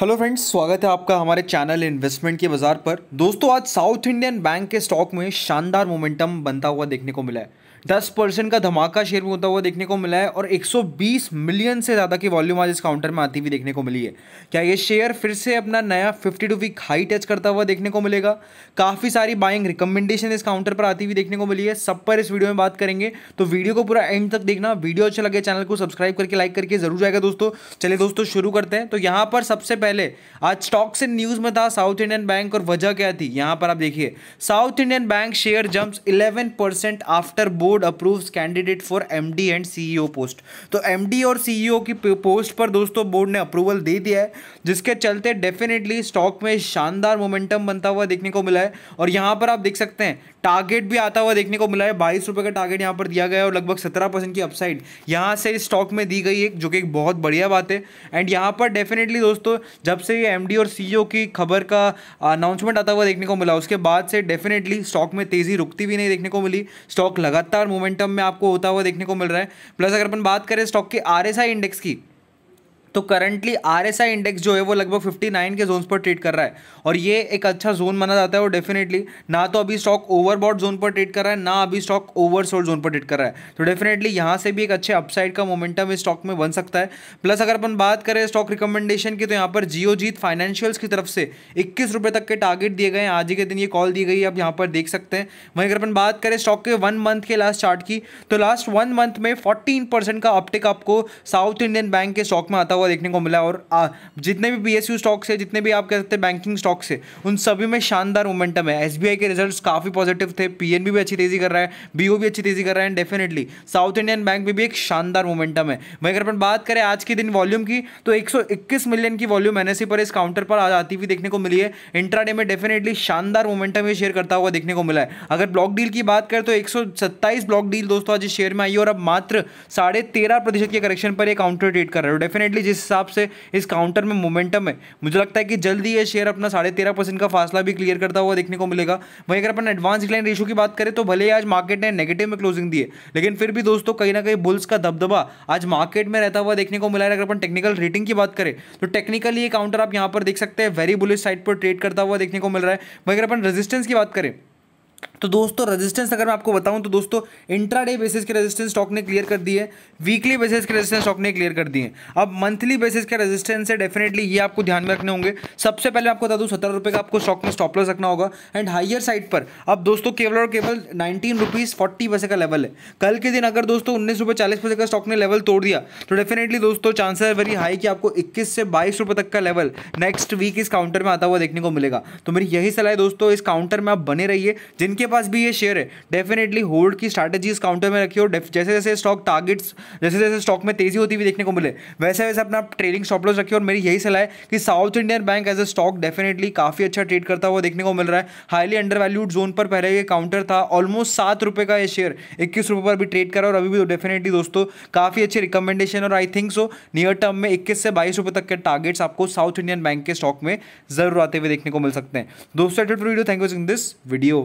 hello friends स्वागत है आपका हमारे चैनल इन्वेस्टमेंट के बाजार पर दोस्तों आज साउथ इंडियन बैंक के स्टॉक में शानदार मोमेंटम बनता हुआ देखने को मिला है 10 परसेंट का धमाका शेयर में होता हुआ देखने को मिला है और 120 मिलियन से ज़्यादा की वॉल्यूम आज इस काउंटर में आती हुई देखने को मिली है क्या ये शेयर फिर से अपना नया 52 टू वीक हाई टच करता हुआ देखने को मिलेगा काफ़ी सारी बाइंग रिकमेंडेशन इस काउंटर पर आती हुई देखने को मिली है सब पर इस वीडियो में बात करेंगे तो वीडियो को पूरा एंड तक देखना वीडियो अच्छा लगे चैनल को सब्सक्राइब करके लाइक करके जरूर जाएगा दोस्तों चलिए दोस्तों शुरू करते हैं तो यहाँ पर सबसे पहले आज स्टॉक्स इन न्यूज में था साउथ इंडियन बैंक और वजह क्या थी यहां पर आप देखिए South Indian Bank share jumps 11 percent after board approves candidate for MD and CEO post तो एमडी और सीईओ e की पोस्ट पर दोस्तों बोर्ड ने अप्रूवल दे दिया है जिसके चलते डेफिनेटली स्टॉक में शानदार मोमेंटम बनता हुआ देखने को मिला है और यहां पर आप देख सकते हैं टारगेट भी आता हुआ देखने को मिला है बाईस का टारगेट यहां पर दिया गया है और लगभग सत्रह की अपसाइड यहां से स्टॉक में दी गई है जो कि एक बहुत बढ़िया बात है एंड यहां पर डेफिनेटली दोस्तों जब से ये एम और सी e की खबर का अनाउंसमेंट आता हुआ देखने को मिला उसके बाद से डेफिनेटली स्टॉक में तेज़ी रुकती भी नहीं देखने को मिली स्टॉक लगातार मोमेंटम में आपको होता हुआ देखने को मिल रहा है प्लस अगर अपन बात करें स्टॉक के आर इंडेक्स की तो currently R S I index जो है वो लगभग फिफ्टी नाइन के जोन्स पर ट्रेड कर रहा है और ये एक अच्छा जोन माना जाता है और डेफिनेटली ना तो अभी स्टॉक ओवरबॉट जोन पर ट्रेड कर रहा है ना अभी स्टॉक ओवरसोल्ड जोन पर ट्रेड कर रहा है तो डेफिनेटली यहाँ से भी एक अच्छे अपसाइड का मोमेंटम इस स्टॉक में बन सकता है प्लस अगर अपन बात करें स्टॉक रिकमेंडेशन की तो यहाँ पर जियो जीत फाइनेंशियल्स की तरफ से इक्कीस रुपये तक के टारगेट दिए गए आज ही के दिन ये कॉल दी गई है आप यहाँ पर देख सकते हैं वहीं अगर अपन बात करें स्टॉक के वन मंथ के लास्ट चार्ट की तो लास्ट वन मंथ में फोर्टीन परसेंट का अपटेक आपको साउथ इंडियन बैंक के स्टॉक में आता हुआ हुआ देखने को मिला और आ, जितने भी पी स्टॉक्स है जितने भी आप कह सकते हैं बैंकिंग स्टॉक्स है उन सभी में शानदार मोमेंटम है एस के रिजल्ट काफ़ी पॉजिटिव थे पी भी अच्छी तेज़ी कर रहा है बी भी अच्छी तेज़ी कर रहा है and definitely South Indian Bank में भी एक शानदार मोमेंटम है वहीं अगर अपन बात करें आज के दिन वॉल्यूम की तो एक मिलियन की वॉल्यूम एन पर इस काउंटर पर आज आती हुई देखने को मिली है इंट्राडे में डेफिनेटली शानदार मोमेंटम ये शेयर करता हुआ देखने को मिला है अगर ब्लॉक डील की बात करें तो एक ब्लॉक डील दोस्तों आज शेयर में आई और अब मात्र साढ़े तेरह प्रतिशत के करेक्शन पर ये काउंटर ट्रेड कर रहा है डेफिनेटली जिस हिसाब से इस काउंटर में मोमेंटम है मुझे लगता है कि जल्दी ये शेयर अपना साढ़े तेरह परसेंट का फासला भी क्लियर करता हुआ देखने को मिलेगा वहीं अगर अपन एडवांस डिक्लाइन रेशो की बात करें तो भले ही आज मार्केट ने नेगेटिव में क्लोजिंग दी है लेकिन फिर भी दोस्तों कहीं ना कहीं बुल्स का दबदबा आज मार्केट में रहता हुआ देखने को मिला है अगर अपन टेक्निकल रेटिंग की बात करें तो टेक्निकली ये काउंटर आप यहाँ पर देख सकते हैं वेरी बुलिस साइड पर ट्रेड करता हुआ देखने को मिल रहा है वहीं अगर अपन रेजिस्टेंस की बात करें तो दोस्तों रेजिस्टेंस अगर मैं आपको बताऊं तो दोस्तों इंट्राडे बेसिस के रेजिस्टेंस स्टॉक ने क्लियर कर दिए वीकली बेसिस के रेजिस्टेंस स्टॉक ने क्लियर कर दिए अब मंथली बेसिस के रेजिस्टेंस है डेफिनेटली ये आपको ध्यान में रखने होंगे सबसे पहले आपको बता दूं सत्तर रुपये का आपको स्टॉक में स्टॉप लॉस रखना होगा एंड हाइयर साइड पर अब दोस्तों केवल और केवल नाइनटीन रुपीज़ फोर्टी पैसे का लेवल है कल के दिन अगर दोस्तों उन्नीस रुपये चालीस पैसे का स्टॉक ने लेवल तोड़ दिया तो डेफिनेटली दोस्तों चांसेस है वेरी हाई कि आपको इक्कीस से बाईस रुपये तक का लेवल नेक्स्ट वीक इस काउंटर में आता हुआ देखने को मिलेगा तो मेरी यही सलाह है दोस्तों इस काउंटर में आप बने रहिए जिनके के पास भी ये शेयर है डेफिनेटली होल्ड की स्ट्रैटेजीज काउंटर में रखिए और जैसे जैसे स्टॉक टारगेट्स जैसे जैसे स्टॉक में तेजी होती हुई देखने को मिले वैसे वैसे अपना आप ट्रेडिंग स्टॉप लॉस रखिए और मेरी यही सलाह है कि South Indian Bank as a stock definitely काफ़ी अच्छा ट्रेड करता हुआ देखने को मिल रहा है हाईली अंडर वैल्यूड जोन पर पहले ये काउंटर था ऑलमोस्ट सात रुपये का यह शेयर इक्कीस रुपये पर भी ट्रेड करा और अभी भी डेफिनेटली दोस्तों काफ़ी अच्छी रिकमेंडेशन और I think so near term में इक्कीस से बाईस रुपये तक के टारगेट्स आपको साउथ इंडियन बैंक के स्टॉक में जरूर आते हुए देखने को मिल सकते हैं दोस्तों video thank you sing this video